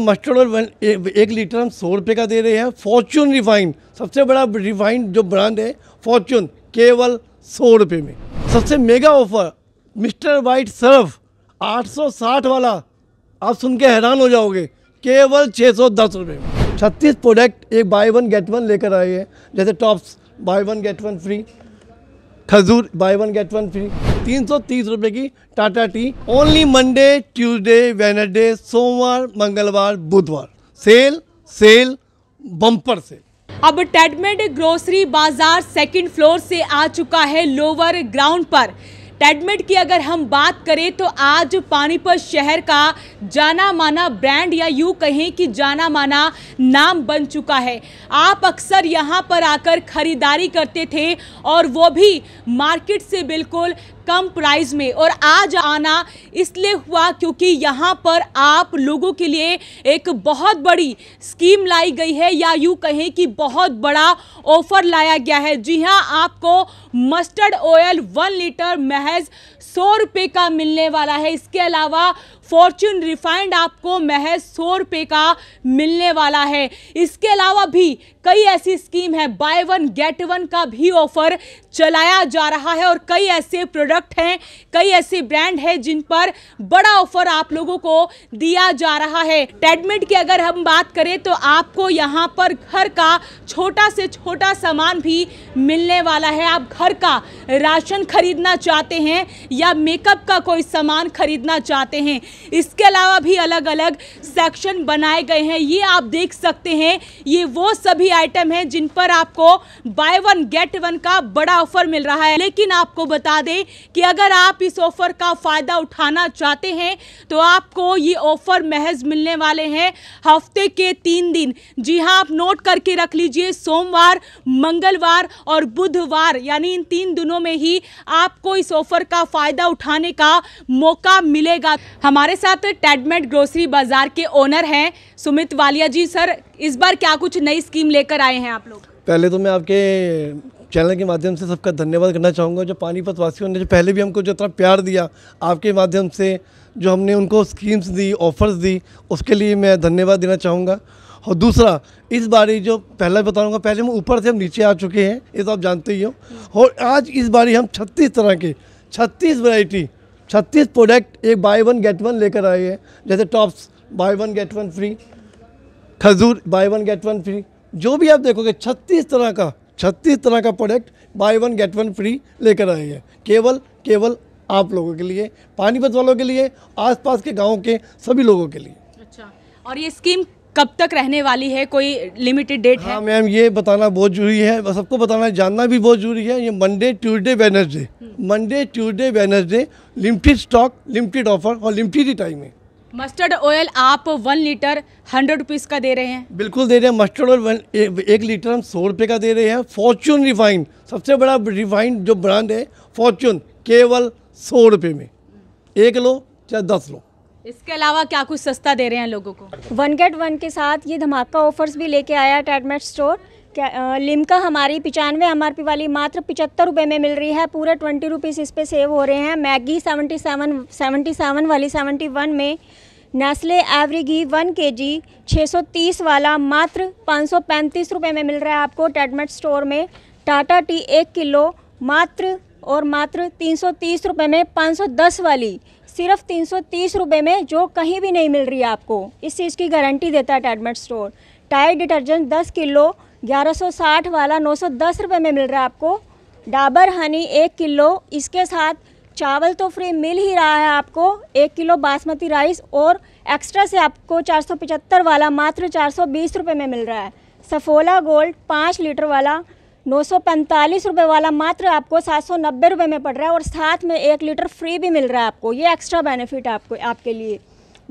तो mustard oil एक litre हम सौ रुपये का दे रहे हैं फॉर्चून रिफाइंड सबसे बड़ा रिफाइंड जो ब्रांड है फॉर्चून केवल सौ रुपये में सबसे mega offer mister white surf 860 वाला आप सुन के हैरान हो जाओगे केवल छः सौ दस रुपये में छत्तीस प्रोडक्ट एक बाय वन गेट वन लेकर आए हैं जैसे tops buy one get one free खजूर buy one get one free तीन सौ तीस रुपये की Tata tea only Monday Tuesday Wednesday सोमवार मंगलवार बुधवार सेल सेल बम्पर सेल अब टेडमेड ग्रोसरी बाजार सेकंड फ्लोर से आ चुका है लोअर ग्राउंड पर टेडमेड की अगर हम बात करें तो आज पानीपत शहर का जाना माना ब्रांड या यूँ कहें कि जाना माना नाम बन चुका है आप अक्सर यहाँ पर आकर ख़रीदारी करते थे और वो भी मार्केट से बिल्कुल कम प्राइस में और आज आना इसलिए हुआ क्योंकि यहाँ पर आप लोगों के लिए एक बहुत बड़ी स्कीम लाई गई है या यूँ कहें कि बहुत बड़ा ऑफ़र लाया गया है जी हाँ आपको मस्टर्ड ऑयल वन लीटर मह महज सौ रुपये का मिलने वाला है इसके अलावा फॉर्च्यून रिफाइंड आपको महज सौ रुपये का मिलने वाला है इसके अलावा भी कई ऐसी स्कीम है बाय वन गेट वन का भी ऑफर चलाया जा रहा है और कई ऐसे प्रोडक्ट हैं कई ऐसे ब्रांड हैं जिन पर बड़ा ऑफर आप लोगों को दिया जा रहा है टेडमिट की अगर हम बात करें तो आपको यहाँ पर घर का छोटा से छोटा सामान भी मिलने वाला है आप घर का राशन खरीदना चाहते हैं या मेकअप का कोई सामान खरीदना चाहते हैं इसके अलावा भी अलग अलग सेक्शन बनाए गए हैं ये आप देख सकते हैं ये वो सभी आइटम हैं जिन पर आपको बाय वन गेट वन का बड़ा ऑफर मिल रहा है लेकिन आपको बता दें कि अगर आप इस ऑफर का फ़ायदा उठाना चाहते हैं तो आपको ये ऑफर महज मिलने वाले हैं हफ्ते के तीन दिन जी हाँ आप नोट करके रख लीजिए सोमवार मंगलवार और बुधवार यानी इन तीन दिनों में ही आपको इस ऑफर का फ़ायदा उठाने का मौका मिलेगा हमारे हमारे साथ टेडमेट ग्रोसरी बाजार के ओनर हैं सुमित वालिया जी सर इस बार क्या कुछ नई स्कीम लेकर आए हैं आप लोग पहले तो मैं आपके चैनल के माध्यम से सबका धन्यवाद करना चाहूँगा जो पानीपत वासियों ने जो पहले भी हमको जो इतना प्यार दिया आपके माध्यम से जो हमने उनको स्कीम्स दी ऑफर्स दी उसके लिए मैं धन्यवाद देना चाहूँगा और दूसरा इस बारी जो पहला बताऊंगा पहले हम ऊपर से हम नीचे आ चुके हैं ये तो आप जानते ही हो और आज इस बारी हम छत्तीस तरह के छत्तीस वराइटी छत्तीस प्रोडक्ट एक बाय वन गेट वन लेकर आए हैं जैसे tops buy one get one free खजूर buy one get one free जो भी आप देखोगे छत्तीस तरह का छत्तीस तरह का product buy one get one free लेकर आए हैं केवल केवल आप लोगों के लिए पानीपत वालों के लिए आसपास के गाँव के सभी लोगों के लिए अच्छा और ये स्कीम कब तक रहने वाली है कोई लिमिटेड डेट हाँ, है मैम ये बताना बहुत जरूरी है सबको बताना जानना भी बहुत जरूरी है ये Monday Tuesday Wednesday Monday Tuesday Wednesday limited stock limited offer और लिमिटेड ही टाइम है मस्टर्ड ऑयल आप वन लीटर हंड्रेड रुपीज़ का दे रहे हैं बिल्कुल दे रहे हैं मस्टर्ड ऑयल एक लीटर हम सौ रुपये का दे रहे हैं फॉर्चून रिफाइंड सबसे बड़ा रिफाइंड जो ब्रांड है फॉर्चून केवल सौ रुपये में एक लो चाहे दस लो इसके अलावा क्या कुछ सस्ता दे रहे हैं लोगों को वन गेट वन के साथ ये धमाका ऑफर्स भी लेके आया है स्टोर स्टोर लिमका हमारी पचानवे एम आर वाली मात्र पिचहत्तर रुपये में मिल रही है पूरे ट्वेंटी रुपीज़ इस पर सेव हो रहे हैं Maggi seventy seven seventy seven वाली सेवेंटी वन में Nestle every ghee one K G छः सौ तीस वाला मात्र पाँच सौ पैंतीस रुपये में मिल रहा है आपको टेडमेट स्टोर में टाटा टी एक किलो मात्र और मात्र तीन सौ तीस रुपये में पाँच सौ दस वाली सिर्फ तीन सौ में जो कहीं भी नहीं मिल रही है आपको इस चीज़ की गारंटी देता है टैडमेट स्टोर टाइड डिटर्जेंट दस किलो 1160 वाला 910 रुपए में मिल रहा है आपको डाबर हनी एक किलो इसके साथ चावल तो फ्री मिल ही रहा है आपको एक किलो बासमती राइस और एक्स्ट्रा से आपको चार वाला मात्र चार सौ में मिल रहा है सफोला गोल्ड पाँच लीटर वाला नौ सौ पैंतालीस रुपये वाला मात्र आपको सात सौ नब्बे रुपये में पड़ रहा है और साथ में एक लीटर फ्री भी मिल रहा है आपको ये एक्स्ट्रा बेनिफिट आपको आपके लिए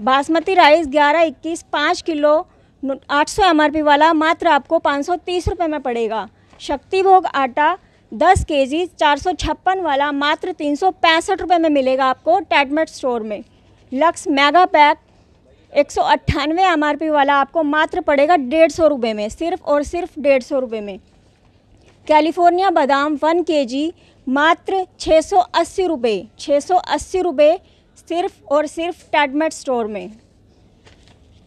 बासमती राइस ग्यारह इक्कीस पाँच किलो आठ सौ एम वाला मात्र आपको पाँच सौ तीस रुपये में पड़ेगा शक्ति भोग आटा दस के जी चार सौ छप्पन वाला मात्र तीन सौ पैंसठ रुपये में मिलेगा आपको टैटमेट स्टोर में लक्स मेगा पैक एक सौ अट्ठानवे वाला आपको मात्र पड़ेगा डेढ़ सौ रुपये में सिर्फ और सिर्फ डेढ़ सौ रुपये में कैलिफोर्निया बादाम वन के जी मात्र छः सौ अस्सी रुपये छः सौ अस्सी रुपये सिर्फ और सिर्फ टैडमेट स्टोर में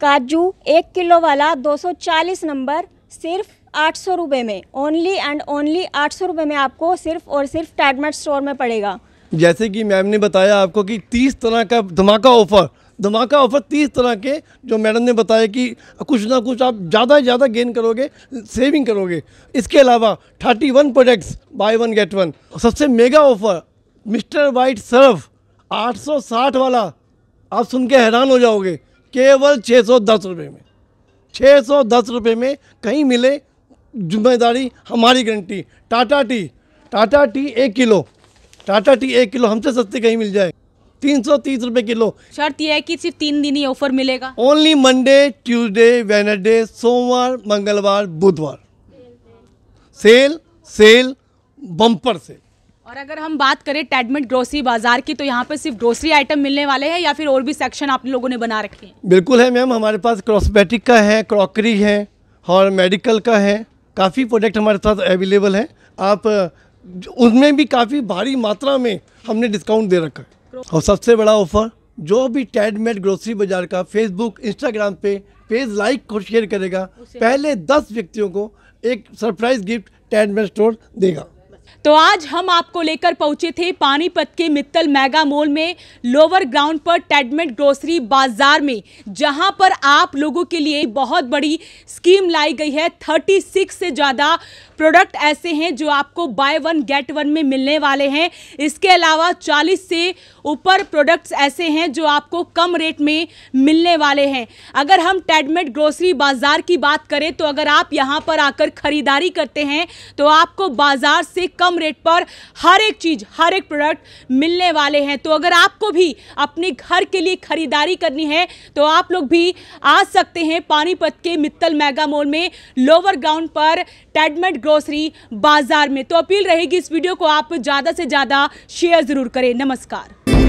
काजू एक किलो वाला 240 नंबर सिर्फ आठ सौ रुपये में ओनली एंड ओनली आठ सौ रुपये में आपको सिर्फ और सिर्फ टैडमेट स्टोर में पड़ेगा जैसे कि मैम ने बताया आपको कि तीस तरह का धमाका ऑफर धमाका ऑफर तीस तरह के जो मैडम ने बताया कि कुछ ना कुछ आप ज़्यादा से ज़्यादा गेन करोगे सेविंग करोगे इसके अलावा thirty one products buy one get one सबसे mega offer mister white surf 860 वाला आप सुन के हैरान हो जाओगे केवल 610 रुपए में 610 रुपए में कहीं मिले जिम्मेदारी हमारी guarantee Tata tea Tata tea एक किलो टाटा टी एक किलो हमसे सस्ते कहीं मिल जाए तीन सौ तीस रुपए किलो शर्त यह है कि सिर्फ तीन दिन ही ऑफर मिलेगा ओनली मंडे ट्यूसडे वेनसडे सोमवार मंगलवार बुधवार सेल सेल बम्पर से और अगर हम बात करें टेडमेंट ग्रोसरी बाजार की तो यहाँ पे सिर्फ ग्रोसरी आइटम मिलने वाले हैं या फिर और भी सेक्शन आप लोगों ने बना रखे हैं बिल्कुल है मैम हमारे पास क्रॉसमेटिक का है क्रॉकरी है और मेडिकल का है काफ़ी प्रोडक्ट हमारे साथ अवेलेबल है आप उसमें भी काफ़ी भारी मात्रा में हमने डिस्काउंट दे रखा है और सबसे बड़ा ऑफर जो भी टैडमेड ग्रोसरी बाजार का फेसबुक इंस्टाग्राम पे पेज लाइक और शेयर करेगा पहले दस व्यक्तियों को एक सरप्राइज गिफ्ट टैडमेड स्टोर देगा तो आज हम आपको लेकर पहुंचे थे पानीपत के मित्तल मेगा मॉल में लोअर ग्राउंड पर टेडमेंट ग्रोसरी बाजार में जहां पर आप लोगों के लिए बहुत बड़ी स्कीम लाई गई है 36 से ज़्यादा प्रोडक्ट ऐसे हैं जो आपको बाय वन गेट वन में मिलने वाले हैं इसके अलावा 40 से ऊपर प्रोडक्ट्स ऐसे हैं जो आपको कम रेट में मिलने वाले हैं अगर हम टेडमेट ग्रोसरी बाज़ार की बात करें तो अगर आप यहाँ पर आकर ख़रीदारी करते हैं तो आपको बाज़ार से कम रेट पर हर एक चीज़ हर एक प्रोडक्ट मिलने वाले हैं तो अगर आपको भी अपने घर के लिए ख़रीदारी करनी है तो आप लोग भी आ सकते हैं पानीपत के मित्तल मेगा मॉल में लोअर ग्राउंड पर टेडमेंट ग्रोसरी बाजार में तो अपील रहेगी इस वीडियो को आप ज़्यादा से ज़्यादा शेयर ज़रूर करें नमस्कार